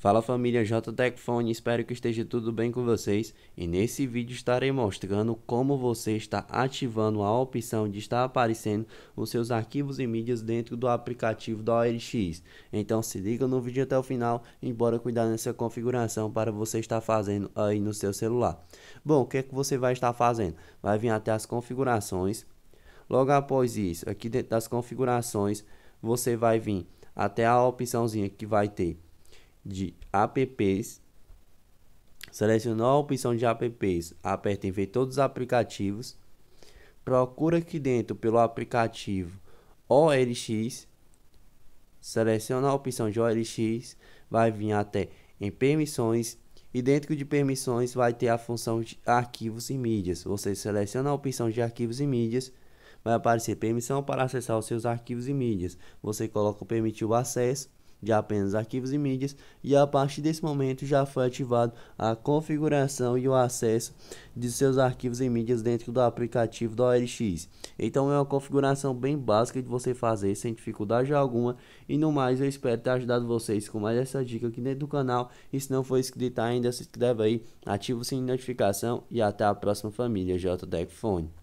Fala família JTecFone, espero que esteja tudo bem com vocês e nesse vídeo estarei mostrando como você está ativando a opção de estar aparecendo os seus arquivos e mídias dentro do aplicativo da OLX. Então se liga no vídeo até o final e bora cuidar nessa configuração para você estar fazendo aí no seu celular. Bom, o que é que você vai estar fazendo? Vai vir até as configurações, logo após isso, aqui dentro das configurações, você vai vir até a opçãozinha que vai ter de apps, selecionou a opção de apps, aperta em ver todos os aplicativos, procura aqui dentro pelo aplicativo OLX, seleciona a opção de OLX, vai vir até em permissões e dentro de permissões vai ter a função de arquivos e mídias. Você seleciona a opção de arquivos e mídias, vai aparecer permissão para acessar os seus arquivos e mídias. Você coloca o permitir o acesso de apenas arquivos e mídias e a partir desse momento já foi ativado a configuração e o acesso de seus arquivos e mídias dentro do aplicativo da OLX. Então é uma configuração bem básica de você fazer sem dificuldade alguma e no mais eu espero ter ajudado vocês com mais essa dica aqui dentro do canal e se não for inscrito ainda se inscreve aí, ativa o sininho de notificação e até a próxima família JTEC Fone.